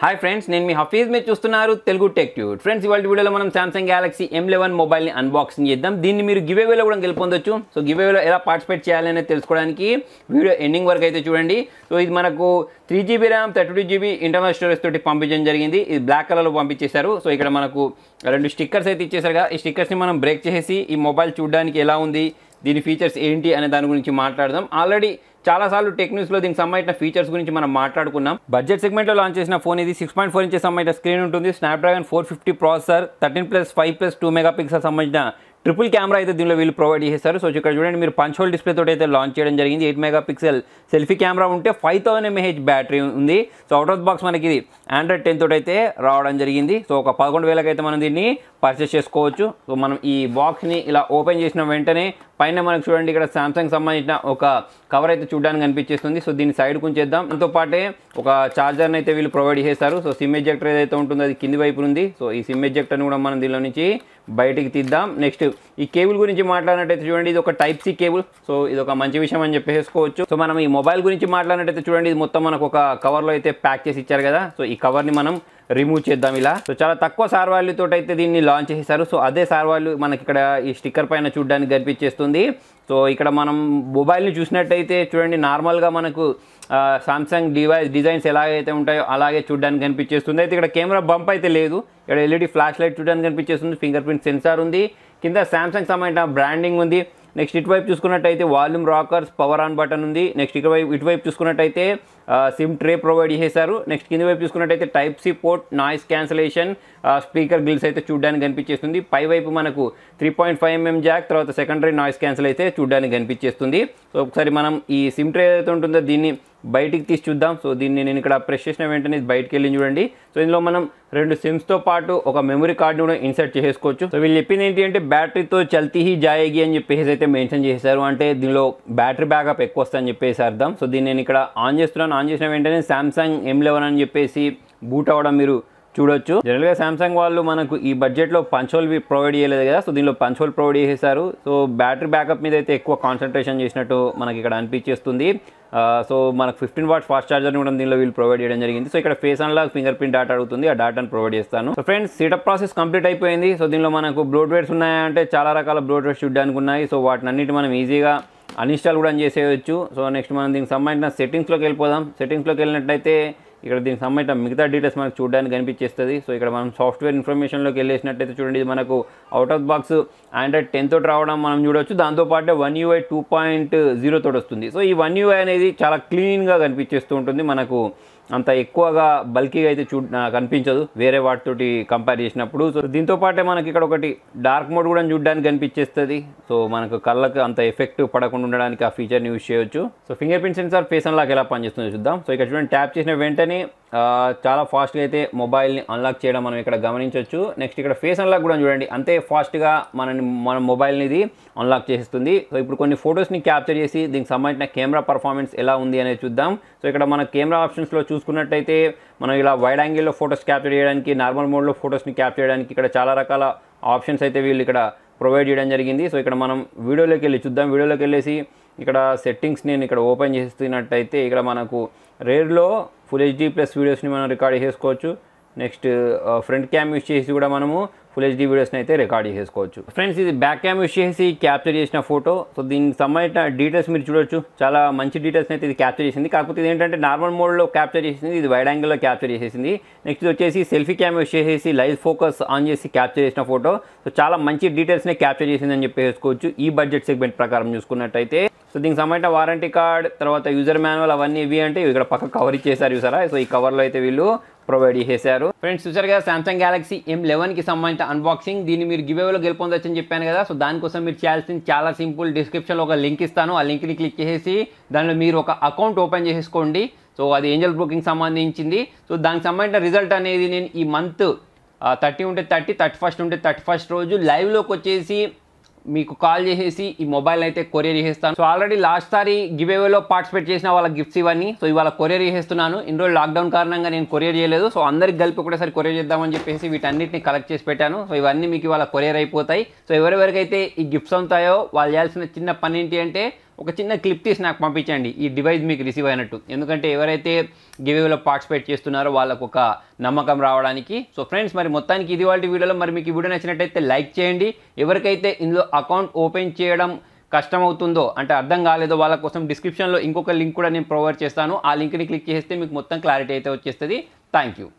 hi friends నేను మీ హఫీజ్ మీరు చూస్తున్నారు తెలుగు టెక్ ట్యూట్ ఫ్రెండ్స్ ఇవాళ వీడియోలో మనం సామ్సంగ్ గ్యాలక్సీ ఎం లెవెన్ మొబైల్ని అన్బాక్సింగ్ చేద్దాం దీన్ని మీరు గివేవేలో కూడా గెలుపొందొచ్చు సో గివేవేలో ఎలా పార్టిసిపేట్ చేయాలని తెలుసుకోవడానికి వీడియో ఎండింగ్ వరకు అయితే చూడండి సో ఇది మనకు three GB RAM thirty two GB internal storage తోటి పంపించడం జరిగింది ఇది బ్లాక్ కలర్లో పంపించేశారు సో ఇక్కడ మనకు రెండు స్టిక్కర్స్ అయితే కదా ఈ స్టిక్కర్స్ని మనం బ్రేక్ చేసి ఈ మొబైల్ చూడడానికి ఎలా ఉంది దీని ఫీచర్స్ ఏంటి అనే దాని గురించి మాట్లాడదాం ఆల్రెడీ చాలాసార్లు టెక్ న్యూస్లో దీనికి సంబంధించిన ఫీచర్స్ గురించి మనం మాట్లాడుకున్నాం బడ్జెట్ సెగ్మెంట్లో లాంచ్ చేసిన ఫోన్ ఇది సిక్స్ పాయింట్ ఫోర్ ఇంచెస్ సంబంధించిన స్క్రీన్ ఉంటుంది Snapdragon four fifty processor thirteen plus five plus two megapixel సంబంధించిన ట్రిపుల్ కెమెరా అయితే దీనిలో వీళ్ళు ప్రొవైడ్ చేస్తారు సో ఇక్కడ చూడండి మీరు పంచ్ హోల్ డిస్ప్లే తోటి అయితే లాంచ్ చేయడం జరిగింది eight megapixel selfie camera ఉంటే ఫైవ్ థౌసండ్ ఎంఏహెచ్ బ్యాటరీ ఉంది సో అవుట్ ఆఫ్ బాక్స్ మనకి ఇది ఆండ్రాయిడ్ టెన్ తోటి అయితే రావడం జరిగింది సో ఒక పదకొండు వేలకైతే మనం దీన్ని పర్చేస్ చేసుకోవచ్చు సో మనం ఈ బాక్స్ని ఇలా ఓపెన్ చేసిన వెంటనే పైన మనకు చూడండి ఇక్కడ సామ్సంగ్ సంబంధించిన ఒక కవర్ అయితే చూడడానికి అనిపించేస్తుంది సో దీన్ని సైడ్ కుంచేద్దాం దాంతో పాటే ఒక చార్జర్ని అయితే వీళ్ళు ప్రొవైడ్ చేస్తారు సో సిమ్ ఎజెక్టర్ ఏదైతే ఉంటుందో అది కింది వైపు ఉంది సో ఈ సిమ్ ఎజెక్టర్ని కూడా మనం దీనిలో నుంచి బయటికి తీద్దాం నెక్స్ట్ ఈ కేబుల్ గురించి మాట్లాడినట్టయితే చూడండి ఇది ఒక టైప్ సి కేబుల్ సో ఇది ఒక మంచి విషయం అని చెప్పేసుకోవచ్చు సో మనం ఈ మొబైల్ గురించి మాట్లాడినట్టయితే చూడండి ఇది మొత్తం మనకు ఒక కవర్లో అయితే ప్యాక్ చేసి ఇచ్చారు కదా సో ఈ కవర్ని మనం రిమూవ్ చేద్దాం ఇలా సో చాలా తక్కువ సార్ వాల్యూతో అయితే దీన్ని లాంచ్ చేశారు సో అదే సార్ వాల్యూ మనకి ఇక్కడ ఈ స్టిక్కర్ పైన చూడడానికి కనిపించేస్తుంది సో ఇక్కడ మనం మొబైల్ని చూసినట్టయితే చూడండి నార్మల్గా మనకు సామ్సంగ్ డివైస్ డిజైన్స్ ఎలాగైతే ఉంటాయో అలాగే చూడడానికి కనిపించేస్తుంది అయితే ఇక్కడ కెమెరా బంప్ అయితే లేదు ఇక్కడ ఎల్ఈడి ఫ్లాష్ లైట్ చూడడానికి కనిపించేస్తుంది ఫింగర్ ప్రింట్ సెన్సార్ ఉంది కింద సామ్సంగ్ సంబంధించిన బ్రాండింగ్ ఉంది నెక్స్ట్ ఇటువైపు చూసుకున్నట్టయితే volume rockers power on button ఉంది నెక్స్ట్ ఇటువైపు ఇటువైపు చూసుకున్నట్టయితే సిమ్ ట్రే ప్రొవైడ్ చేశారు నెక్స్ట్ కింద వైపు చూసుకున్నట్టయితే type C port noise cancellation speaker grills అయితే చూడడానికి కనిపించేస్తుంది పై వైపు మనకు three point five mm jack తర్వాత సెకండరీ నాయిస్ క్యాన్సిల్ అయితే చూడడానికి కనిపించేస్తుంది సో ఒకసారి మనం ఈ సిమ్ ట్రే ఏదైతే ఉంటుందో దీన్ని బయటికి తీసి చూద్దాం సో దీన్ని నేను ఇక్కడ ప్రెస్ చేసిన వెంటనే బయటకు వెళ్ళి చూడండి సో ఇందులో మనం రెండు సిమ్స్తో పాటు ఒక మెమరీ కార్డు కూడా ఇన్సర్ట్ చేసుకోవచ్చు సో వీళ్ళు చెప్పింది ఏంటి అంటే బ్యాటరీతో చల్తీ హీ జాయేగి అని చెప్పేసి అయితే మెన్షన్ చేశారు అంటే దీనిలో బ్యాటరీ బ్యాకప్ ఎక్కువ వస్తుందని చెప్పేసి అర్థం సో దీన్ని నేను ఇక్కడ ఆన్ చేస్తున్నాను ఆన్ చేసిన వెంటనే శాంసంగ్ ఎం లెవెన్ అని చెప్పేసి బూట్ అవ్వడం మీరు చూడొచ్చు జనరల్గా సామ్సంగ్ వాళ్ళు మనకు ఈ బడ్జెట్ లో పంచోల్ ప్రొవైడ్ చేయలేదు కదా సో దీనిలో పంచోల్ ప్రొవైడ్ చేసేసారు సో బ్యాటరీ బ్యాకప్ మీద అయితే ఎక్కువ కాన్సన్ట్రేషన్ చేసినట్టు మనకి ఇక్కడ అనిపించేస్తుంది సో మనకు ఫిఫ్టీన్ వాట్ ఫాస్ట్ ఛార్జర్ని కూడా దీనిలో వీళ్ళు ప్రొవైడ్ చేయడం జరిగింది సో ఇక్కడ face unlock fingerprint data అడుగుతుంది ఆ డాటాను ప్రొవైడ్ చేస్తాను so friends setup process complete అయిపోయింది సో దీనిలో మనకు బ్లూట్వేర్స్ ఉన్నాయంటే చాలా రకాల బ్లూట్వేర్స్ చూడడానికి ఉన్నాయి సో వాటిని అన్నిటి మనం ఈజీగా అన్ఇన్స్టాల్ కూడా చేసేయచ్చు సో నెక్స్ట్ మనం దీనికి సంబంధించిన సెట్టింగ్స్లోకి వెళ్ళిపోదాం సెట్టింగ్స్లోకి వెళ్ళినట్టయితే ఇక్కడ దీనికి సంబంధించిన మిగతా డీటెయిల్స్ మనకు చూడడానికి కనిపించేస్తుంది సో ఇక్కడ మనం సాఫ్ట్వేర్ ఇన్ఫర్మేషన్లోకి వెళ్ళేసినట్టయితే చూడండి ఇది మనకు out of box Android ten తోటి రావడం మనం చూడవచ్చు దాంతోపాటే one UI two point zero తోటి వస్తుంది సో ఈ వన్ యూఐ అనేది చాలా క్లీన్గా కనిపించేస్తూ ఉంటుంది మనకు అంత ఎక్కువగా బల్కీగా అయితే చూ కనిపించదు వేరే వాటితోటి కంపేర్ చేసినప్పుడు సో దీంతో పాటే మనకి ఇక్కడ ఒకటి డార్క్ మోడ్ కూడా చూడడానికి కనిపించేస్తుంది సో మనకు కళ్ళకు అంత ఎఫెక్ట్ పడకుండా ఉండడానికి ఆ ఫీచర్ని యూజ్ చేయొచ్చు so fingerprint sensor face unlock ఎలా పనిచేస్తుందో చూద్దాం సో ఇక్కడ చూడండి ట్యాప్ చేసిన వెంటనే చాలా ఫాస్ట్గా అయితే మొబైల్ని అన్లాక్ చేయడం మనం ఇక్కడ గమనించవచ్చు నెక్స్ట్ ఇక్కడ ఫేస్ అన్లాక్ కూడా చూడండి అంతే ఫాస్ట్గా మనని మన మొబైల్ని ఇది అన్లాక్ చేస్తుంది సో ఇప్పుడు కొన్ని ఫొటోస్ని క్యాప్చర్ చేసి దీనికి సంబంధించిన కెమెరా పర్ఫార్మెన్స్ ఎలా ఉంది అనేది చూద్దాం సో ఇక్కడ మన కెమెరా ఆప్షన్స్లో చూసుకున్నట్టయితే మనం ఇలా వైడ్ యాంగిల్లో ఫొటోస్ క్యాప్చర్ చేయడానికి నార్మల్ మోడ్లో ఫొటోస్ని క్యాప్చర్ చేయడానికి ఇక్కడ చాలా రకాల ఆప్షన్స్ అయితే వీళ్ళు ఇక్కడ ప్రొవైడ్ చేయడం జరిగింది సో ఇక్కడ మనం వీడియోలోకి వెళ్ళి చూద్దాం వీడియోలోకి వెళ్ళేసి ఇక్కడ సెట్టింగ్స్ నేను ఇక్కడ ఓపెన్ చేస్తున్నట్టయితే ఇక్కడ మనకు రేర్లో ఫుల్ హెచ్డీ ప్లస్ వీడియోస్ని మనం రికార్డ్ చేసుకోవచ్చు నెక్స్ట్ ఫ్రంట్ క్యామ్ యూస్ చేసి కూడా మనము ఫుల్ హెచ్డీ వీడియోస్ని అయితే రికార్డ్ చేసుకోవచ్చు ఫ్రెండ్స్ ఇది బ్యాక్ క్యామ్ యూస్ చేసి క్యాప్చర్ చేసిన ఫోటో సో దీనికి సంబంధించిన డీటెయిల్స్ మీరు చూడొచ్చు చాలా మంచి డీటెయిల్స్ని అయితే ఇది క్యాప్చర్ చేసింది కాకపోతే ఇది ఏంటంటే నార్మల్ మోడ్లో క్యాప్చర్ చేసింది ఇది వైడ్ యాంగిల్లో క్యాప్చర్ చేసింది నెక్స్ట్ ఇది వచ్చేసి సెల్ఫీ క్యామ్ యూస్ చేసేసి లైవ్ ఫోకస్ ఆన్ చేసి క్యాప్చర్ చేసిన ఫోటో సో చాలా మంచి డీటెయిల్స్ని క్యాప్చర్ చేసిందని చెప్పేసుకోవచ్చు ఈ బడ్జెట్ సెగ్మెంట్ ప్రకారం చూసుకున్నట్టయితే సో దీనికి సంబంధించిన వారంటీ కార్డ్ తర్వాత యూజర్ మాన్యువల్ అవన్నీ ఇవి అంటే ఇక్కడ పక్క కవర్ ఇచ్చేసారు చూసారా సో ఈ కవర్లో అయితే వీళ్ళు ప్రొవైడ్ చేశారు ఫ్రెండ్స్ చూసారు కదా సామ్సంగ్ గ్యాలక్సీ ఎం లెవెన్కి సంబంధించిన అన్బాక్సింగ్ దీన్ని మీరు గివేలో గెలుపొందొచ్చని చెప్పాను కదా సో దానికోసం మీరు చేయాల్సింది చాలా సింపుల్ డిస్క్రిప్షన్లో ఒక లింక్ ఇస్తాను ఆ లింక్ని క్లిక్ చేసి దానిలో మీరు ఒక అకౌంట్ ఓపెన్ చేసుకోండి సో అది ఏంజల్ బ్రోకింగ్ సంబంధించింది సో దానికి సంబంధించిన రిజల్ట్ అనేది నేను ఈ మంత్ థర్టీ ఉంటే థర్టీ థర్టీ ఫస్ట్ ఉంటే థర్టీ ఫస్ట్ రోజు లైవ్లోకి వచ్చేసి మీకు కాల్ చేసేసి ఈ మొబైల్ అయితే కొరియర్ చేస్తాను సో ఆల్రెడీ లాస్ట్ సారి గివేవేలో పార్టిసిపేట్ చేసిన వాళ్ళ గిఫ్ట్స్ ఇవన్నీ సో ఇవాళ కొరియర్ చేస్తున్నాను ఇన్ని రోజులు లాక్డౌన్ కారణంగా నేను కొరియర్ చేయలేదు సో అందరికి కలిపి ఒకటేసారి కొరియర్ చేద్దామని చెప్పేసి వీటన్నిటిని కలెక్ట్ చేసి పెట్టాను సో ఇవన్నీ మీకు ఇవాళ కొరియర్ అయిపోతాయి సో ఎవరెవరికైతే ఈ గిఫ్ట్స్ అవుతాయో వాళ్ళు చేయాల్సిన చిన్న పని ఏంటి అంటే ఒక చిన్న క్లిప్ తీసి నాకు పంపించండి ఈ డివైస్ మీకు రిసీవ్ అయినట్టు ఎందుకంటే ఎవరైతే గివేలో పార్టిసిపేట్ చేస్తున్నారో వాళ్ళకు ఒక నమ్మకం రావడానికి సో ఫ్రెండ్స్ మరి మొత్తానికి ఇది వాళ్ళ వీడియోలో మరి మీకు ఈ వీడియో నచ్చినట్టయితే లైక్ చేయండి ఎవరికైతే ఇందులో అకౌంట్ ఓపెన్ చేయడం కష్టమవుతుందో అంటే అర్థం కాలేదో వాళ్ళ కోసం డిస్క్రిప్షన్లో ఇంకొక లింక్ కూడా నేను ప్రొవైడ్ చేస్తాను ఆ లింక్ని క్లిక్ చేస్తే మీకు మొత్తం క్లారిటీ అయితే వచ్చేస్తుంది థ్యాంక్ యూ